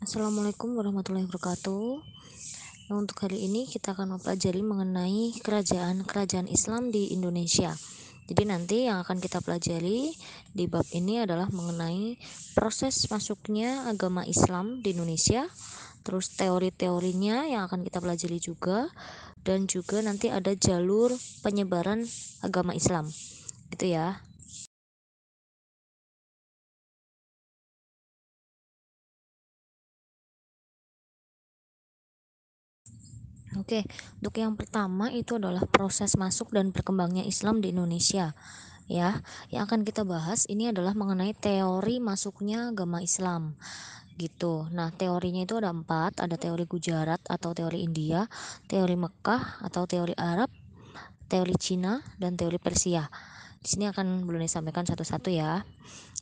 Assalamualaikum warahmatullahi wabarakatuh. Nah, untuk kali ini kita akan mempelajari mengenai kerajaan-kerajaan Islam di Indonesia. Jadi nanti yang akan kita pelajari di bab ini adalah mengenai proses masuknya agama Islam di Indonesia, terus teori-teorinya yang akan kita pelajari juga dan juga nanti ada jalur penyebaran agama Islam. Gitu ya. Oke, untuk yang pertama itu adalah proses masuk dan berkembangnya Islam di Indonesia. Ya, yang akan kita bahas ini adalah mengenai teori masuknya agama Islam gitu. Nah, teorinya itu ada empat, ada teori Gujarat atau teori India, teori Mekah atau teori Arab, teori Cina, dan teori Persia. Di sini akan belum disampaikan satu-satu ya.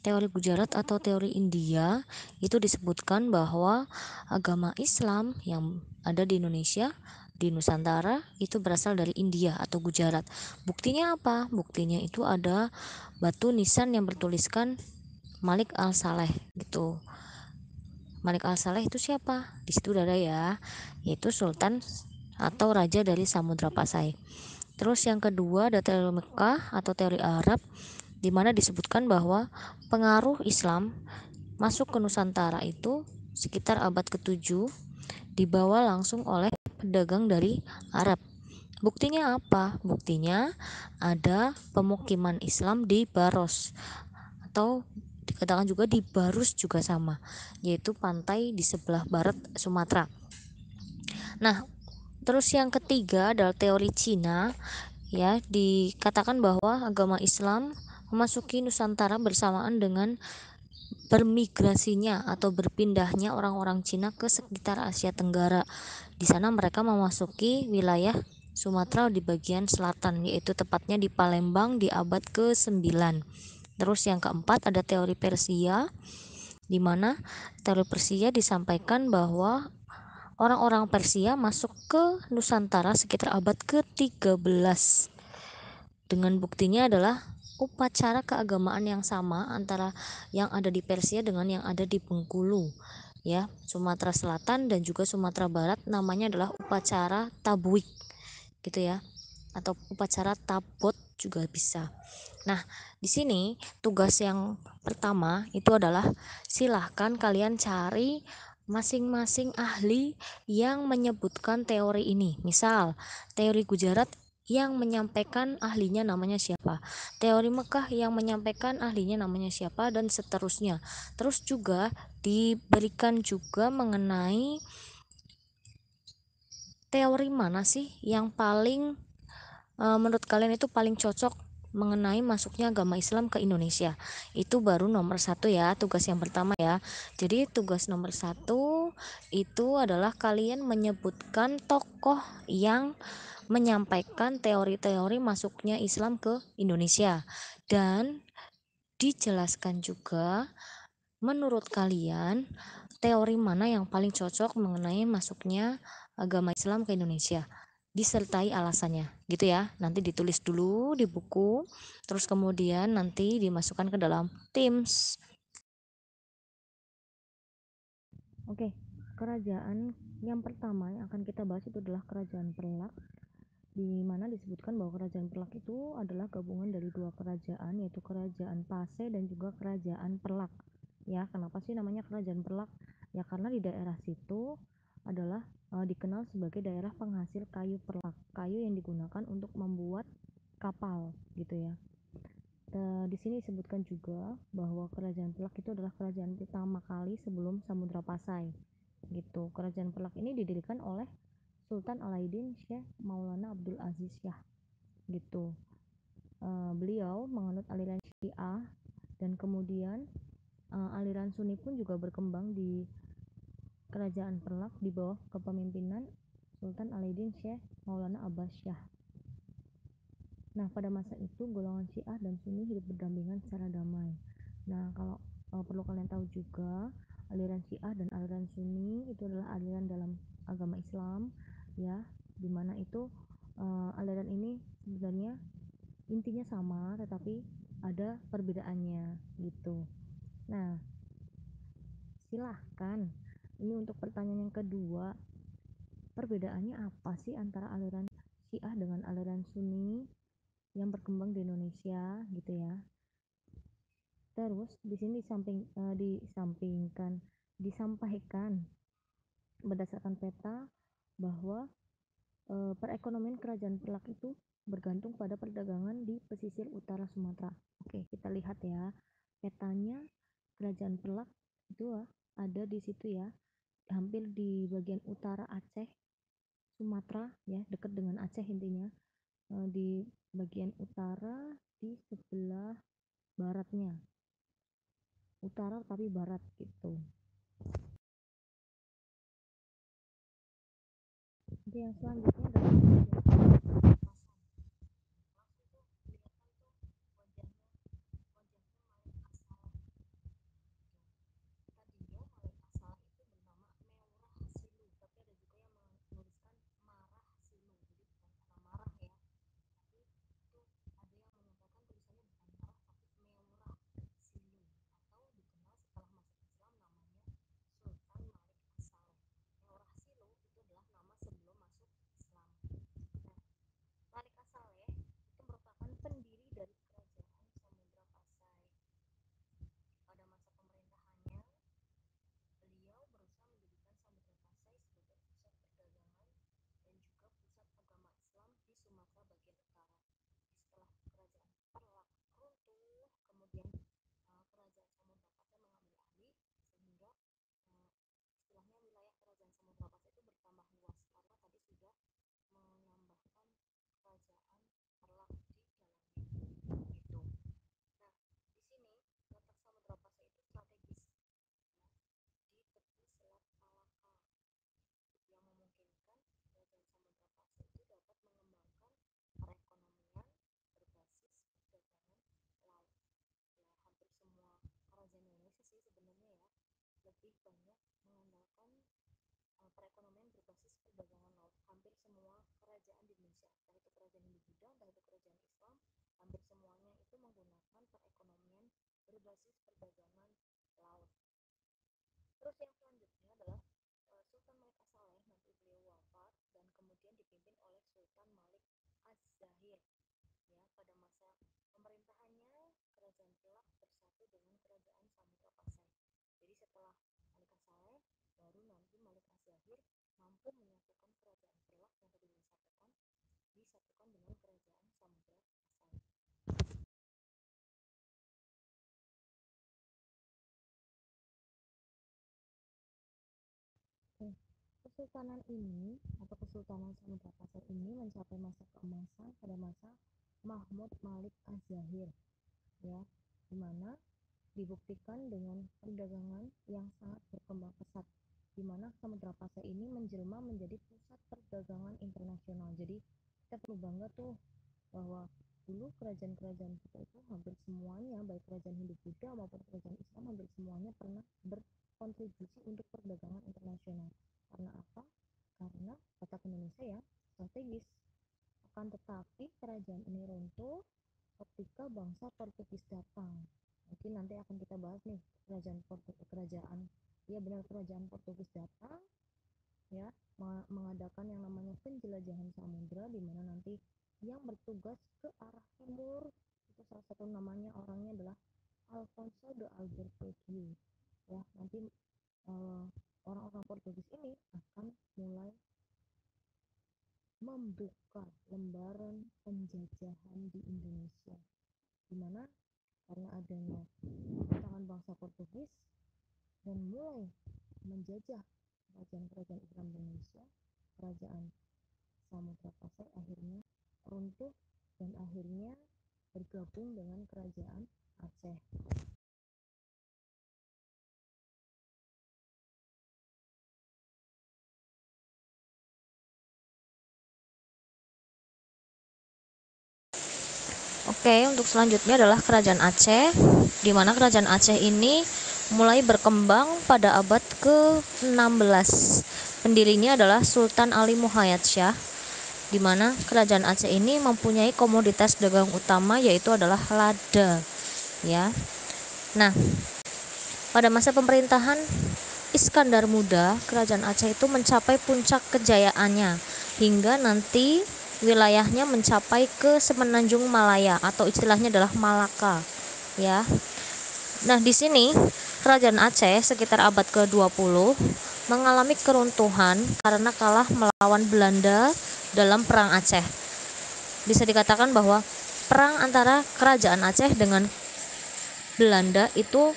Teori Gujarat atau teori India itu disebutkan bahwa agama Islam yang ada di Indonesia di Nusantara itu berasal dari India atau Gujarat. Buktinya apa? Buktinya itu ada batu nisan yang bertuliskan Malik Al Saleh gitu. Malik Al Saleh itu siapa? Di situ ada ya, yaitu Sultan atau raja dari Samudra Pasai. Terus yang kedua ada teori Mekah atau teori Arab di mana disebutkan bahwa pengaruh Islam masuk ke Nusantara itu sekitar abad ke-7 dibawa langsung oleh pedagang dari Arab. Buktinya apa? Buktinya ada pemukiman Islam di Baros atau dikatakan juga di Barus juga sama, yaitu pantai di sebelah barat Sumatera. Nah, terus yang ketiga adalah teori Cina ya dikatakan bahwa agama Islam memasuki Nusantara bersamaan dengan bermigrasinya atau berpindahnya orang-orang Cina ke sekitar Asia Tenggara. Di sana mereka memasuki wilayah Sumatera di bagian selatan yaitu tepatnya di Palembang di abad ke-9. Terus yang keempat ada teori Persia di mana teori Persia disampaikan bahwa orang-orang Persia masuk ke Nusantara sekitar abad ke-13. Dengan buktinya adalah upacara keagamaan yang sama antara yang ada di Persia dengan yang ada di Bengkulu ya Sumatera Selatan dan juga Sumatera Barat namanya adalah upacara tabuik gitu ya atau upacara tabot juga bisa. Nah, di sini tugas yang pertama itu adalah silahkan kalian cari masing-masing ahli yang menyebutkan teori ini. Misal, teori Gujarat yang menyampaikan ahlinya namanya siapa, teori Mekah yang menyampaikan ahlinya namanya siapa dan seterusnya. Terus juga diberikan juga mengenai teori mana sih yang paling e, menurut kalian itu paling cocok mengenai masuknya agama Islam ke Indonesia itu baru nomor satu ya tugas yang pertama ya jadi tugas nomor satu itu adalah kalian menyebutkan tokoh yang menyampaikan teori-teori masuknya Islam ke Indonesia dan dijelaskan juga menurut kalian teori mana yang paling cocok mengenai masuknya agama Islam ke Indonesia disertai alasannya gitu ya nanti ditulis dulu di buku terus kemudian nanti dimasukkan ke dalam Teams oke kerajaan yang pertama yang akan kita bahas itu adalah kerajaan Perlak di mana disebutkan bahwa kerajaan Perlak itu adalah gabungan dari dua kerajaan yaitu kerajaan Pase dan juga kerajaan Perlak. Ya, kenapa sih namanya kerajaan Perlak? Ya karena di daerah situ adalah uh, dikenal sebagai daerah penghasil kayu perlak, kayu yang digunakan untuk membuat kapal gitu ya. di sini disebutkan juga bahwa kerajaan Perlak itu adalah kerajaan pertama kali sebelum Samudra Pasai gitu. Kerajaan Perlak ini didirikan oleh Sultan Alaidin Syekh Maulana Abdul Aziz Syah gitu uh, beliau menganut aliran Syiah dan kemudian uh, aliran Sunni pun juga berkembang di kerajaan Perlak di bawah kepemimpinan Sultan Alaidin Syekh Maulana Abbas Syah. Nah, pada masa itu golongan Syiah dan Sunni hidup berdampingan secara damai. Nah, kalau uh, perlu kalian tahu juga, aliran Syiah dan aliran Sunni itu adalah aliran dalam agama Islam ya dimana itu uh, aliran ini sebenarnya intinya sama tetapi ada perbedaannya gitu nah silahkan ini untuk pertanyaan yang kedua perbedaannya apa sih antara aliran Syiah dengan aliran Sunni yang berkembang di Indonesia gitu ya terus di sini disamping uh, disampingkan disampaikan berdasarkan peta bahwa e, perekonomian Kerajaan Perlak itu bergantung pada perdagangan di pesisir utara Sumatera. Oke, kita lihat ya petanya Kerajaan Perlak itu ah, ada di situ ya, hampir di bagian utara Aceh, Sumatera ya, dekat dengan Aceh intinya e, di bagian utara di sebelah baratnya utara tapi barat gitu 连刷一遍都不行。lebih banyak mengandalkan uh, perekonomian berbasis perdagangan laut hampir semua kerajaan di Indonesia entah itu kerajaan Hindu Buddha entah itu kerajaan Islam hampir semuanya itu menggunakan perekonomian berbasis perdagangan laut terus yang selanjutnya adalah uh, Sultan Malik Asaleh nanti beliau wafat dan kemudian dipimpin oleh Sultan Malik Az-Zahir ya pada masa pemerintahannya kerajaan Pilak bersatu dengan kerajaan Samudra Pasai jadi setelah mampu menyatukan kerajaan Pelok yang tadi disatukan disatukan dengan kerajaan Samudra Asal. Kesultanan ini atau Kesultanan Samudra Pasar ini mencapai masa keemasan pada masa Mahmud Malik Az-Zahir ya, mana dibuktikan dengan perdagangan yang sangat berkembang pesat di mana Samudra Pasai ini menjelma menjadi pusat perdagangan internasional. Jadi kita perlu bangga tuh bahwa dulu kerajaan-kerajaan kita itu hampir semuanya baik kerajaan Hindu Buddha maupun kerajaan Islam hampir semuanya pernah berkontribusi untuk perdagangan internasional. Karena apa? Karena kota Indonesia ya strategis. Akan tetapi kerajaan ini runtuh ketika bangsa Portugis datang. Mungkin nanti akan kita bahas nih kerajaan Portugis, kerajaan ya benar kerajaan Portugis datang ya mengadakan yang namanya penjelajahan samudra di mana nanti yang bertugas ke arah timur itu salah satu namanya orangnya adalah Alfonso de Albuquerque ya nanti orang eh, orang-orang Portugis ini akan mulai membuka lembaran penjajahan di Indonesia di mana karena adanya tangan bangsa Portugis dan mulai menjajah kerajaan-kerajaan Islam Indonesia, kerajaan Samudra Pasai akhirnya runtuh dan akhirnya bergabung dengan kerajaan Aceh. Oke, untuk selanjutnya adalah Kerajaan Aceh, di mana Kerajaan Aceh ini mulai berkembang pada abad ke-16. Pendirinya adalah Sultan Ali Muhayyad Shah, di mana kerajaan Aceh ini mempunyai komoditas dagang utama yaitu adalah lada. Ya. Nah, pada masa pemerintahan Iskandar Muda, kerajaan Aceh itu mencapai puncak kejayaannya hingga nanti wilayahnya mencapai ke semenanjung Malaya atau istilahnya adalah Malaka. Ya, Nah, di sini Kerajaan Aceh sekitar abad ke-20 mengalami keruntuhan karena kalah melawan Belanda dalam Perang Aceh. Bisa dikatakan bahwa perang antara Kerajaan Aceh dengan Belanda itu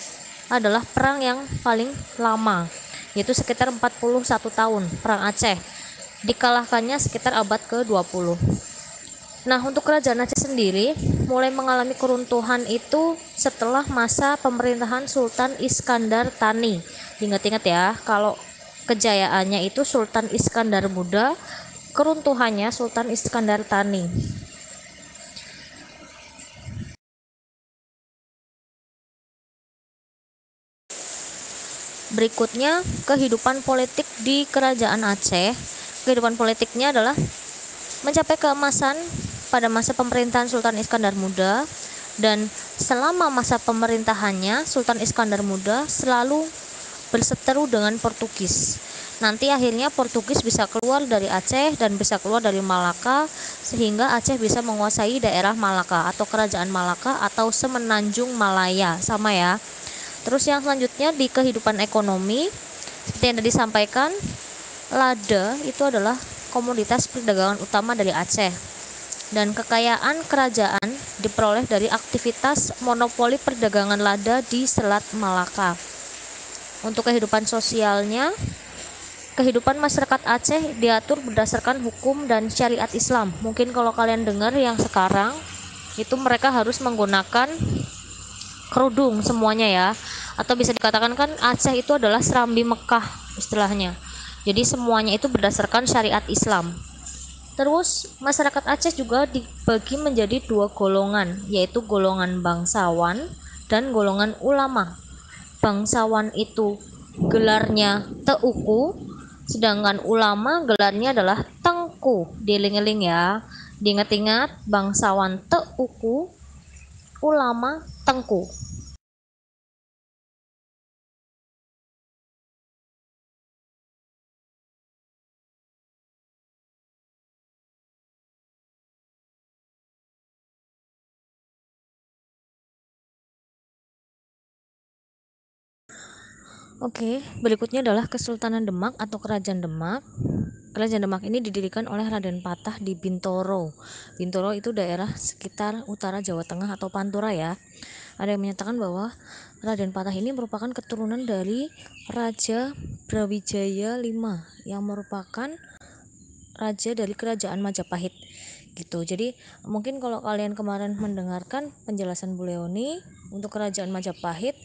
adalah perang yang paling lama, yaitu sekitar 41 tahun Perang Aceh. Dikalahkannya sekitar abad ke-20. Nah, untuk kerajaan Aceh sendiri mulai mengalami keruntuhan itu setelah masa pemerintahan Sultan Iskandar Tani. Ingat-ingat ya, kalau kejayaannya itu Sultan Iskandar Muda, keruntuhannya Sultan Iskandar Tani. Berikutnya, kehidupan politik di Kerajaan Aceh. Kehidupan politiknya adalah mencapai keemasan pada masa pemerintahan Sultan Iskandar Muda dan selama masa pemerintahannya Sultan Iskandar Muda selalu berseteru dengan Portugis. Nanti akhirnya Portugis bisa keluar dari Aceh dan bisa keluar dari Malaka sehingga Aceh bisa menguasai daerah Malaka atau kerajaan Malaka atau semenanjung Malaya sama ya. Terus yang selanjutnya di kehidupan ekonomi seperti yang tadi disampaikan lada itu adalah komoditas perdagangan utama dari Aceh. Dan kekayaan kerajaan diperoleh dari aktivitas monopoli perdagangan lada di Selat Malaka. Untuk kehidupan sosialnya, kehidupan masyarakat Aceh diatur berdasarkan hukum dan syariat Islam. Mungkin kalau kalian dengar yang sekarang itu mereka harus menggunakan kerudung semuanya ya. Atau bisa dikatakan kan Aceh itu adalah serambi Mekah istilahnya. Jadi semuanya itu berdasarkan syariat Islam. Terus masyarakat Aceh juga dibagi menjadi dua golongan, yaitu golongan bangsawan dan golongan ulama. Bangsawan itu gelarnya Teuku, sedangkan ulama gelarnya adalah Tengku. diling eling ya. Diingat-ingat bangsawan Teuku, ulama Tengku. Oke, berikutnya adalah Kesultanan Demak atau Kerajaan Demak. Kerajaan Demak ini didirikan oleh Raden Patah di Bintoro. Bintoro itu daerah sekitar utara Jawa Tengah atau Pantura ya. Ada yang menyatakan bahwa Raden Patah ini merupakan keturunan dari Raja Brawijaya V yang merupakan raja dari kerajaan Majapahit gitu. Jadi mungkin kalau kalian kemarin mendengarkan penjelasan Bu Leoni untuk kerajaan Majapahit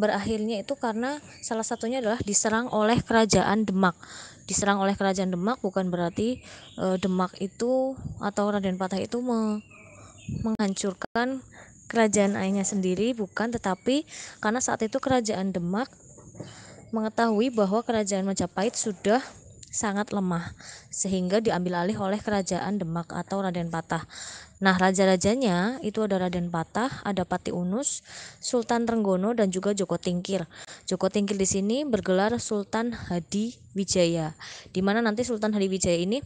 berakhirnya itu karena salah satunya adalah diserang oleh kerajaan Demak diserang oleh kerajaan Demak bukan berarti e, Demak itu atau Raden Patah itu me, menghancurkan kerajaan ayahnya sendiri bukan tetapi karena saat itu kerajaan Demak mengetahui bahwa kerajaan Majapahit sudah sangat lemah sehingga diambil alih oleh kerajaan Demak atau Raden Patah. Nah, raja-rajanya itu ada Raden Patah, ada Pati Unus, Sultan Renggono dan juga Joko Tingkir. Joko Tingkir di sini bergelar Sultan Hadi Wijaya, di mana nanti Sultan Hadi Wijaya ini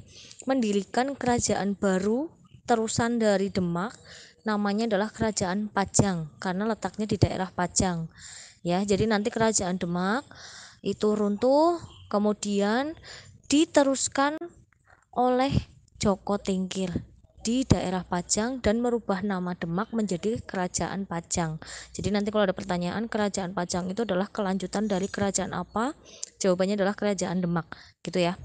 mendirikan kerajaan baru terusan dari Demak, namanya adalah Kerajaan Pajang karena letaknya di daerah Pajang. Ya, jadi nanti Kerajaan Demak itu runtuh, kemudian diteruskan oleh Joko Tingkir di daerah Pajang dan merubah nama Demak menjadi Kerajaan Pajang. Jadi nanti kalau ada pertanyaan Kerajaan Pajang itu adalah kelanjutan dari kerajaan apa? Jawabannya adalah Kerajaan Demak, gitu ya.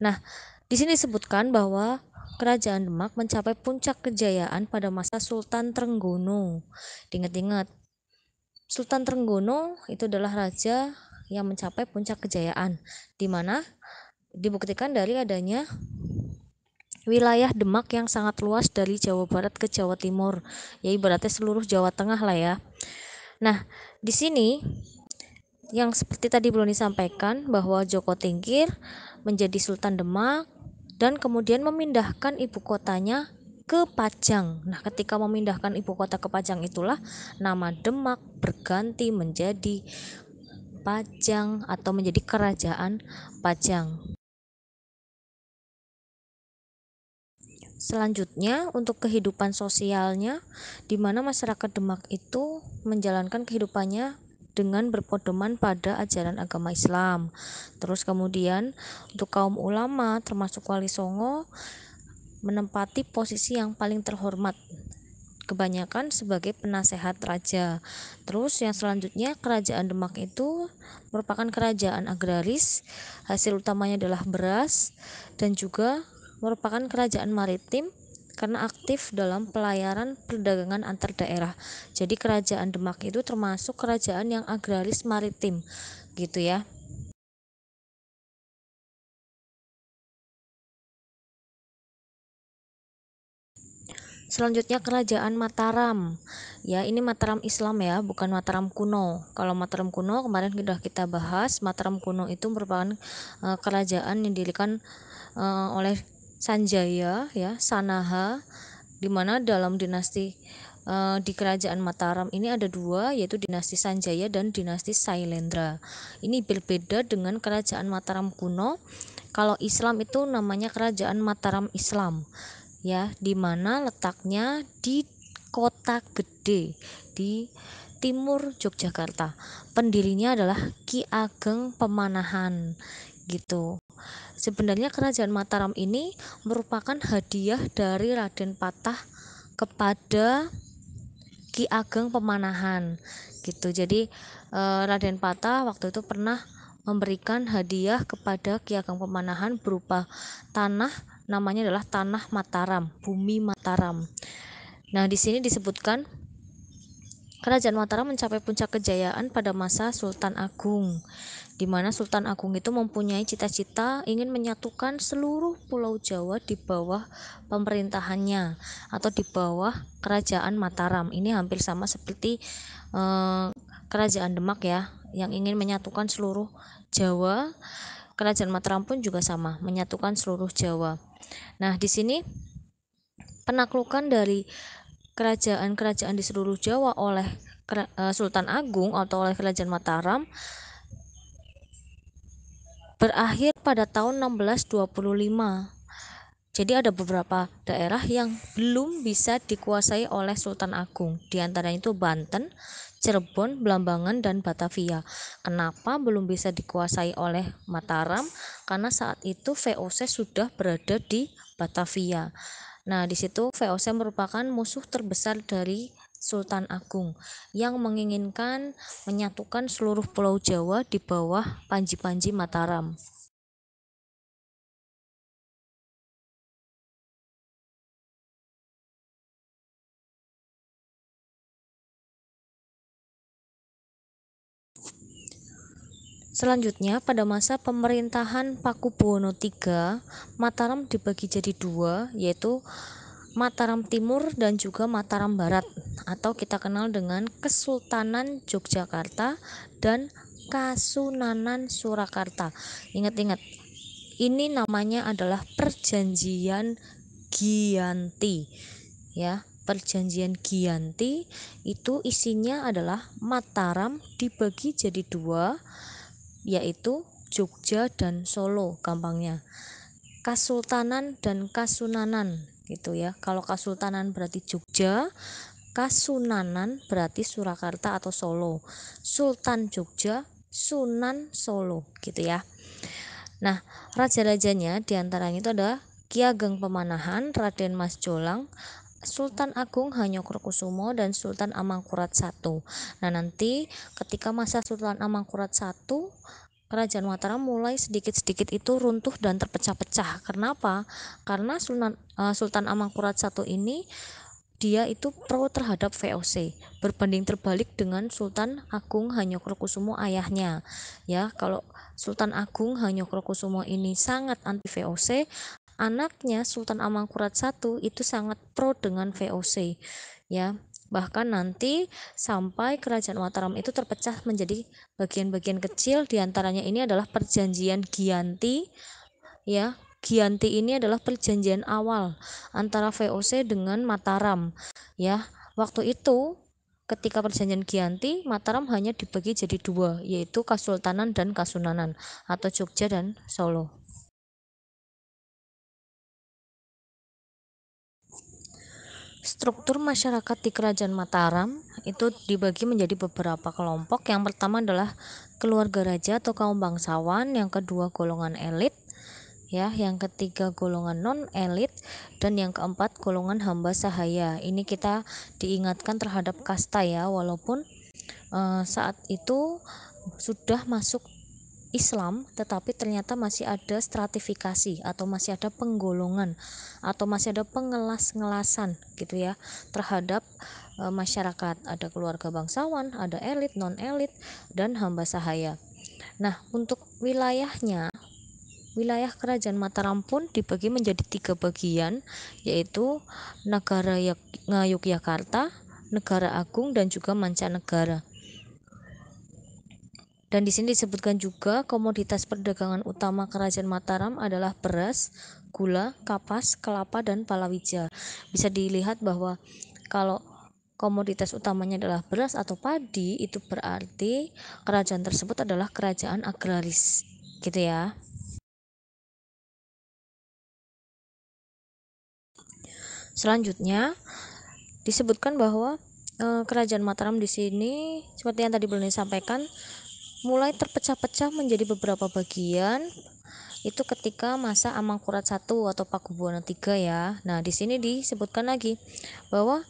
Nah, di sini disebutkan bahwa Kerajaan Demak mencapai puncak kejayaan pada masa Sultan Trenggono. Ingat-ingat, Sultan Trenggono itu adalah raja yang mencapai puncak kejayaan, di mana dibuktikan dari adanya wilayah Demak yang sangat luas dari Jawa Barat ke Jawa Timur ya ibaratnya seluruh Jawa Tengah lah ya nah di sini yang seperti tadi belum disampaikan bahwa Joko Tingkir menjadi Sultan Demak dan kemudian memindahkan ibu kotanya ke Pajang. Nah, ketika memindahkan ibu kota ke Pajang itulah nama Demak berganti menjadi Pajang atau menjadi kerajaan Pajang. Selanjutnya, untuk kehidupan sosialnya, di mana masyarakat Demak itu menjalankan kehidupannya dengan berpedoman pada ajaran agama Islam. Terus kemudian untuk kaum ulama termasuk Wali Songo menempati posisi yang paling terhormat kebanyakan sebagai penasehat raja. Terus yang selanjutnya kerajaan Demak itu merupakan kerajaan agraris, hasil utamanya adalah beras dan juga merupakan kerajaan maritim karena aktif dalam pelayaran perdagangan antar daerah. Jadi kerajaan Demak itu termasuk kerajaan yang agraris maritim gitu ya. Selanjutnya kerajaan Mataram. Ya, ini Mataram Islam ya, bukan Mataram kuno. Kalau Mataram kuno kemarin sudah kita bahas, Mataram kuno itu merupakan uh, kerajaan yang didirikan uh, oleh Sanjaya ya Sanaha di mana dalam dinasti uh, di kerajaan Mataram ini ada dua yaitu dinasti Sanjaya dan dinasti Sailendra. Ini berbeda dengan kerajaan Mataram kuno. Kalau Islam itu namanya kerajaan Mataram Islam ya di mana letaknya di kota gede di timur Yogyakarta. Pendirinya adalah Ki Ageng Pemanahan gitu. Sebenarnya kerajaan Mataram ini merupakan hadiah dari Raden Patah kepada Ki Ageng Pemanahan gitu. Jadi eh, Raden Patah waktu itu pernah memberikan hadiah kepada Ki Ageng Pemanahan berupa tanah namanya adalah tanah Mataram, bumi Mataram. Nah, di sini disebutkan Kerajaan Mataram mencapai puncak kejayaan pada masa Sultan Agung, di mana Sultan Agung itu mempunyai cita-cita ingin menyatukan seluruh Pulau Jawa di bawah pemerintahannya atau di bawah Kerajaan Mataram. Ini hampir sama seperti eh, Kerajaan Demak ya, yang ingin menyatukan seluruh Jawa. Kerajaan Mataram pun juga sama, menyatukan seluruh Jawa. Nah, di sini penaklukan dari kerajaan-kerajaan di seluruh Jawa oleh eh, Sultan Agung atau oleh Kerajaan Mataram berakhir pada tahun 1625. Jadi ada beberapa daerah yang belum bisa dikuasai oleh Sultan Agung. Di antaranya itu Banten, Cirebon, Blambangan, dan Batavia. Kenapa belum bisa dikuasai oleh Mataram? Karena saat itu VOC sudah berada di Batavia. Nah, di situ VOC merupakan musuh terbesar dari Sultan Agung yang menginginkan menyatukan seluruh Pulau Jawa di bawah panji-panji Mataram. Selanjutnya, pada masa pemerintahan Paku Buwono III, Mataram dibagi jadi dua, yaitu Mataram Timur dan juga Mataram Barat, atau kita kenal dengan Kesultanan Yogyakarta dan Kasunanan Surakarta. Ingat-ingat, ini namanya adalah Perjanjian Giyanti, ya. Perjanjian Giyanti itu isinya adalah Mataram dibagi jadi dua, yaitu Jogja dan Solo gampangnya. Kasultanan dan Kasunanan gitu ya. Kalau Kasultanan berarti Jogja, Kasunanan berarti Surakarta atau Solo. Sultan Jogja, Sunan Solo gitu ya. Nah, raja-rajanya diantaranya itu ada Ki Ageng Pemanahan, Raden Mas Jolang, Sultan Agung Hanyokurkusumo dan Sultan Amangkurat I. Nah, nanti ketika masa Sultan Amangkurat I, Kerajaan Mataram mulai sedikit-sedikit itu runtuh dan terpecah-pecah. Kenapa? Karena Sultan eh, Sultan Amangkurat I ini dia itu pro terhadap VOC berbanding terbalik dengan Sultan Agung Hanyokurkusumo ayahnya ya kalau Sultan Agung Hanyokurkusumo ini sangat anti VOC anaknya Sultan Amangkurat I itu sangat pro dengan VOC ya bahkan nanti sampai kerajaan Mataram itu terpecah menjadi bagian-bagian kecil diantaranya ini adalah perjanjian Giyanti ya Giyanti ini adalah perjanjian awal antara VOC dengan Mataram ya waktu itu ketika perjanjian Giyanti Mataram hanya dibagi jadi dua yaitu Kasultanan dan Kasunanan atau Jogja dan Solo Struktur masyarakat di Kerajaan Mataram itu dibagi menjadi beberapa kelompok. Yang pertama adalah keluarga raja atau kaum bangsawan, yang kedua golongan elit, ya, yang ketiga golongan non elit dan yang keempat golongan hamba sahaya. Ini kita diingatkan terhadap kasta ya, walaupun uh, saat itu sudah masuk Islam tetapi ternyata masih ada stratifikasi atau masih ada penggolongan atau masih ada pengelas-ngelasan gitu ya terhadap e, masyarakat ada keluarga bangsawan ada elit non elit dan hamba sahaya nah untuk wilayahnya wilayah kerajaan Mataram pun dibagi menjadi tiga bagian yaitu negara Yogyakarta negara agung dan juga mancanegara dan di sini disebutkan juga komoditas perdagangan utama Kerajaan Mataram adalah beras, gula, kapas, kelapa, dan palawija. Bisa dilihat bahwa kalau komoditas utamanya adalah beras atau padi, itu berarti kerajaan tersebut adalah kerajaan agraris. Gitu ya. Selanjutnya disebutkan bahwa eh, Kerajaan Mataram di sini seperti yang tadi belum disampaikan mulai terpecah-pecah menjadi beberapa bagian itu ketika masa Amangkurat 1 atau Pakubuwono 3 ya. Nah, di sini disebutkan lagi bahwa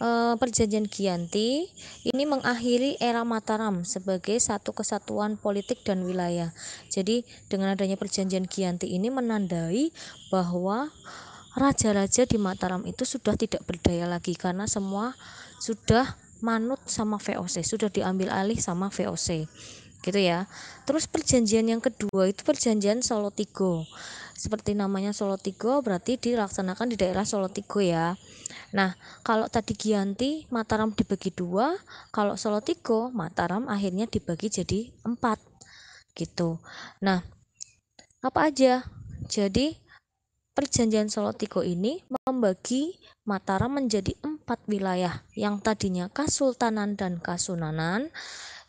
e, perjanjian Giyanti ini mengakhiri era Mataram sebagai satu kesatuan politik dan wilayah. Jadi, dengan adanya perjanjian Giyanti ini menandai bahwa raja-raja di Mataram itu sudah tidak berdaya lagi karena semua sudah manut sama VOC, sudah diambil alih sama VOC gitu ya terus perjanjian yang kedua itu perjanjian Solotigo seperti namanya Solotigo berarti dilaksanakan di daerah Solotigo ya nah kalau tadi Gianti Mataram dibagi dua kalau Solotigo Mataram akhirnya dibagi jadi empat gitu nah apa aja jadi perjanjian Solotigo ini membagi Mataram menjadi empat wilayah yang tadinya Kasultanan dan Kasunanan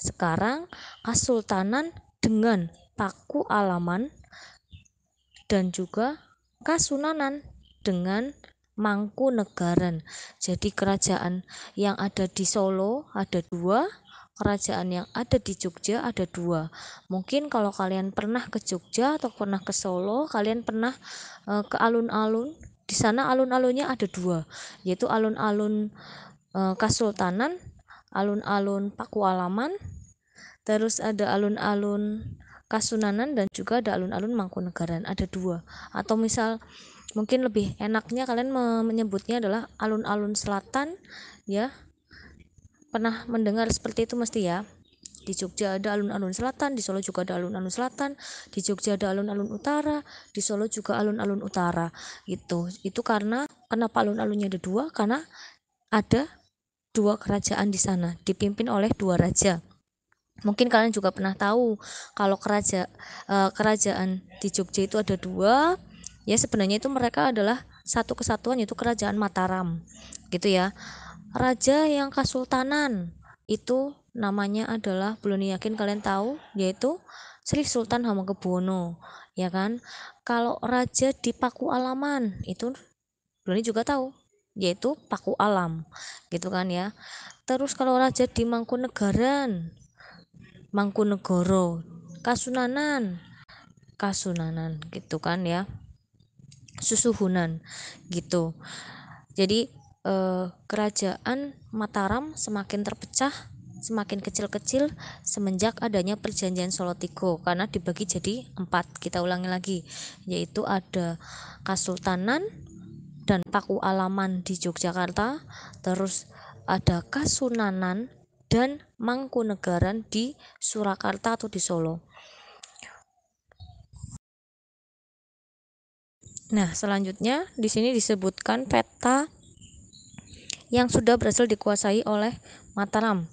sekarang kasultanan dengan Paku Alaman dan juga Kasunanan dengan mangku Mangkunegaran. Jadi kerajaan yang ada di Solo ada dua, kerajaan yang ada di Jogja ada dua. Mungkin kalau kalian pernah ke Jogja atau pernah ke Solo, kalian pernah e, ke alun-alun. Di sana alun-alunnya ada dua, yaitu alun-alun e, eh, Kasultanan, alun-alun Pakualaman, terus ada alun-alun Kasunanan dan juga ada alun-alun Mangkunegaran ada dua atau misal mungkin lebih enaknya kalian menyebutnya adalah alun-alun selatan ya pernah mendengar seperti itu mesti ya di Jogja ada alun-alun selatan, di Solo juga ada alun-alun selatan, di Jogja ada alun-alun utara, di Solo juga alun-alun utara. Gitu. Itu karena kenapa alun-alunnya ada dua? Karena ada dua kerajaan di sana, dipimpin oleh dua raja. Mungkin kalian juga pernah tahu kalau keraja, uh, kerajaan di Jogja itu ada dua. Ya sebenarnya itu mereka adalah satu kesatuan yaitu kerajaan Mataram. Gitu ya. Raja yang kesultanan itu namanya adalah belum yakin kalian tahu yaitu Sri Sultan Hamengkubuwono ya kan kalau raja di Paku Alaman itu belum juga tahu yaitu Paku Alam gitu kan ya terus kalau raja di Mangkunegaran Mangkunegoro Kasunanan Kasunanan gitu kan ya Susuhunan gitu jadi eh, kerajaan Mataram semakin terpecah semakin kecil-kecil semenjak adanya perjanjian Solotigo karena dibagi jadi empat kita ulangi lagi yaitu ada Kasultanan dan Paku Alaman di Yogyakarta terus ada Kasunanan dan Mangkunegaran di Surakarta atau di Solo. Nah, selanjutnya di sini disebutkan peta yang sudah berhasil dikuasai oleh Mataram.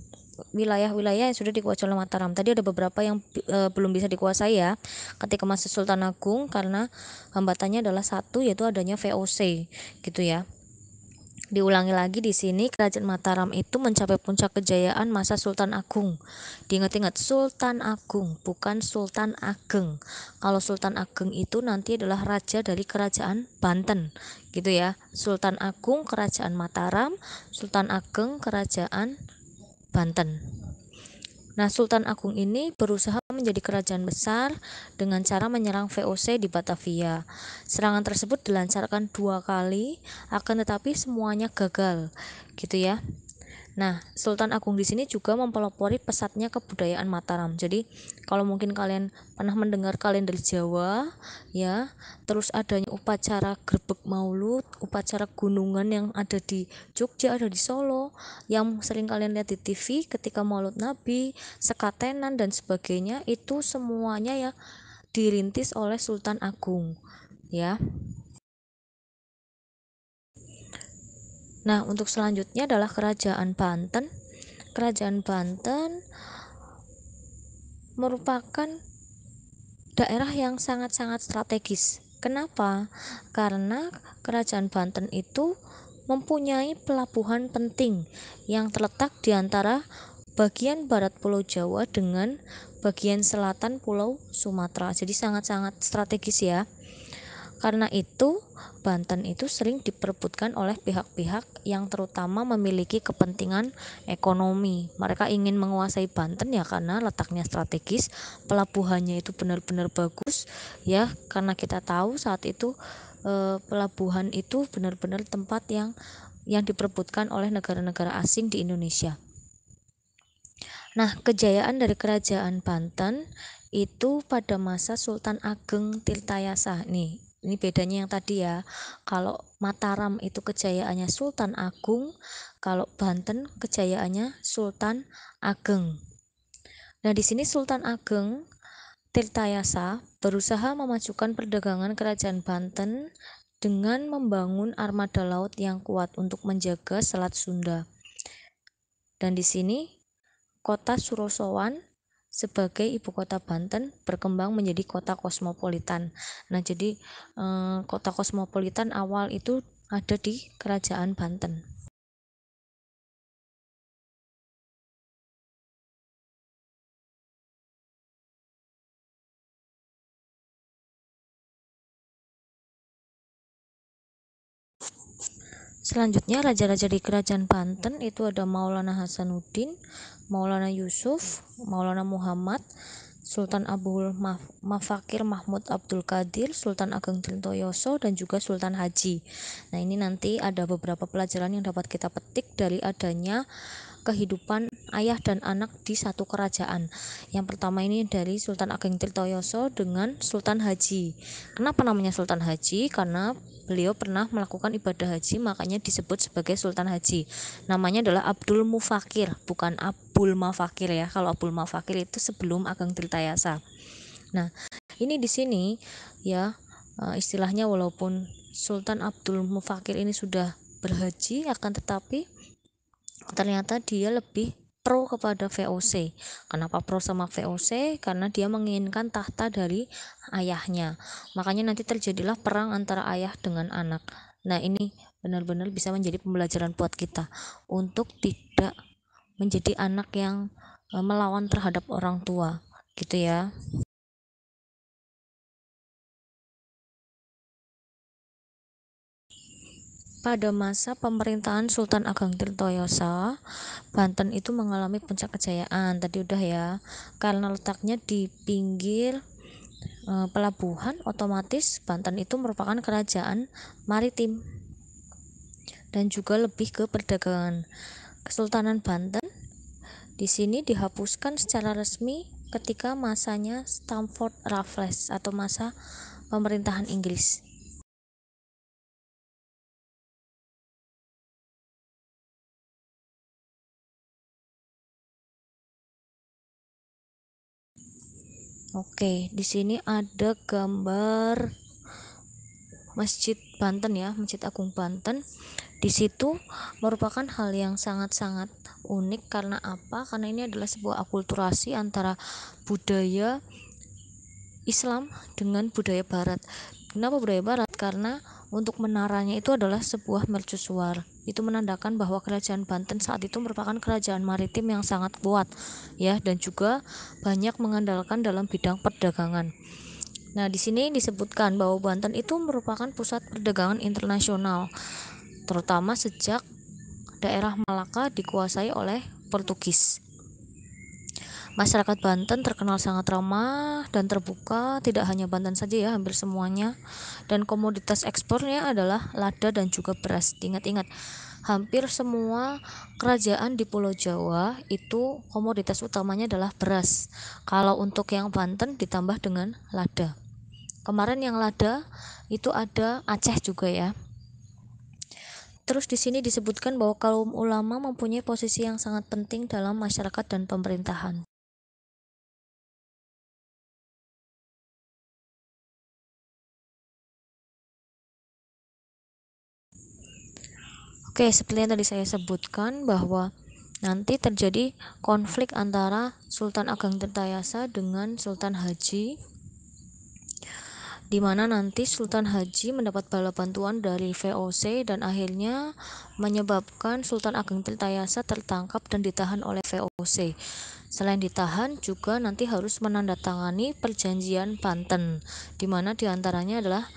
Wilayah-wilayah yang sudah dikuasai oleh Mataram. Tadi ada beberapa yang e, belum bisa dikuasai ya. Ketika masa Sultan Agung karena hambatannya adalah satu yaitu adanya VOC gitu ya. Diulangi lagi di sini, Kerajaan Mataram itu mencapai puncak kejayaan masa Sultan Agung. Diingat-ingat, Sultan Agung, bukan Sultan Ageng. Kalau Sultan Ageng itu nanti adalah raja dari Kerajaan Banten, gitu ya. Sultan Agung, Kerajaan Mataram, Sultan Ageng, Kerajaan Banten. Nah, Sultan Agung ini berusaha menjadi kerajaan besar dengan cara menyerang VOC di Batavia. Serangan tersebut dilancarkan dua kali, akan tetapi semuanya gagal. Gitu ya. Nah, Sultan Agung di sini juga mempelopori pesatnya kebudayaan Mataram. Jadi, kalau mungkin kalian pernah mendengar kalian dari Jawa, ya, terus adanya upacara Grebek Maulud, upacara gunungan yang ada di Jogja, ada di Solo, yang sering kalian lihat di TV ketika Maulud Nabi, sekatenan dan sebagainya, itu semuanya ya dirintis oleh Sultan Agung, ya. Nah, untuk selanjutnya adalah Kerajaan Banten. Kerajaan Banten merupakan daerah yang sangat-sangat strategis. Kenapa? Karena Kerajaan Banten itu mempunyai pelabuhan penting yang terletak di antara bagian barat Pulau Jawa dengan bagian selatan Pulau Sumatera. Jadi sangat-sangat strategis ya. Karena itu, Banten itu sering diperebutkan oleh pihak-pihak yang terutama memiliki kepentingan ekonomi. Mereka ingin menguasai Banten ya karena letaknya strategis, pelabuhannya itu benar-benar bagus ya karena kita tahu saat itu eh, pelabuhan itu benar-benar tempat yang yang diperebutkan oleh negara-negara asing di Indonesia. Nah, kejayaan dari kerajaan Banten itu pada masa Sultan Ageng Tirtayasa nih ini bedanya yang tadi ya. Kalau Mataram itu kejayaannya Sultan Agung, kalau Banten kejayaannya Sultan Ageng. Nah, di sini Sultan Ageng Tirtayasa berusaha memajukan perdagangan kerajaan Banten dengan membangun armada laut yang kuat untuk menjaga Selat Sunda. Dan di sini kota Surosowan sebagai ibu kota Banten berkembang menjadi kota kosmopolitan. Nah, jadi e, kota kosmopolitan awal itu ada di Kerajaan Banten. Selanjutnya raja-raja di Kerajaan Banten itu ada Maulana Hasanuddin, Maulana Yusuf, Maulana Muhammad, Sultan Abdul Mafakir Mahmud Abdul Qadir, Sultan Ageng Yoso, dan juga Sultan Haji. Nah ini nanti ada beberapa pelajaran yang dapat kita petik dari adanya kehidupan ayah dan anak di satu kerajaan. Yang pertama ini dari Sultan Ageng Tirtoyoso dengan Sultan Haji. Kenapa namanya Sultan Haji? Karena beliau pernah melakukan ibadah haji, makanya disebut sebagai Sultan Haji. Namanya adalah Abdul Mufakir, bukan Abdul Mafakir ya. Kalau Abdul Mafakir itu sebelum Ageng Tirtayasa. Nah, ini di sini ya eh, istilahnya walaupun Sultan Abdul Mufakir ini sudah berhaji akan tetapi ternyata dia lebih pro kepada VOC. Kenapa pro sama VOC? Karena dia menginginkan tahta dari ayahnya. Makanya nanti terjadilah perang antara ayah dengan anak. Nah, ini benar-benar bisa menjadi pembelajaran buat kita untuk tidak menjadi anak yang eh, melawan terhadap orang tua, gitu ya. Pada masa pemerintahan Sultan Ageng Tirtayasa, Banten itu mengalami puncak kejayaan tadi udah ya. Karena letaknya di pinggir e, pelabuhan, otomatis Banten itu merupakan kerajaan maritim dan juga lebih ke perdagangan. Kesultanan Banten di sini dihapuskan secara resmi ketika masanya Stamford Raffles atau masa pemerintahan Inggris. Oke, di sini ada gambar Masjid Banten ya, Masjid Agung Banten. Di situ merupakan hal yang sangat-sangat unik karena apa? Karena ini adalah sebuah akulturasi antara budaya Islam dengan budaya barat. Kenapa budaya barat? Karena untuk menaranya itu adalah sebuah mercusuar. Itu menandakan bahwa kerajaan Banten saat itu merupakan kerajaan maritim yang sangat kuat ya dan juga banyak mengandalkan dalam bidang perdagangan. Nah, di sini disebutkan bahwa Banten itu merupakan pusat perdagangan internasional, terutama sejak daerah Malaka dikuasai oleh Portugis. Masyarakat Banten terkenal sangat ramah dan terbuka, tidak hanya Banten saja ya, hampir semuanya. Dan komoditas ekspornya adalah lada dan juga beras. Ingat-ingat, hampir semua kerajaan di Pulau Jawa itu komoditas utamanya adalah beras. Kalau untuk yang Banten ditambah dengan lada. Kemarin yang lada itu ada Aceh juga ya. Terus di sini disebutkan bahwa kaum ulama mempunyai posisi yang sangat penting dalam masyarakat dan pemerintahan. Oke, seperti yang tadi saya sebutkan bahwa nanti terjadi konflik antara Sultan Ageng Tirtayasa dengan Sultan Haji di mana nanti Sultan Haji mendapat bala bantuan dari VOC dan akhirnya menyebabkan Sultan Ageng Tirtayasa tertangkap dan ditahan oleh VOC. Selain ditahan juga nanti harus menandatangani perjanjian Banten di mana diantaranya adalah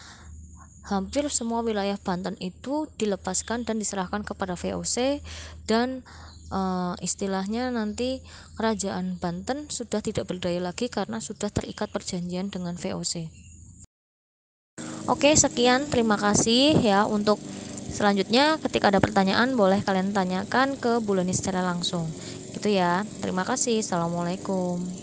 hampir semua wilayah Banten itu dilepaskan dan diserahkan kepada VOC dan e, istilahnya nanti kerajaan Banten sudah tidak berdaya lagi karena sudah terikat perjanjian dengan VOC. Oke, sekian terima kasih ya untuk selanjutnya ketika ada pertanyaan boleh kalian tanyakan ke Bulani secara langsung. Gitu ya. Terima kasih. Assalamualaikum.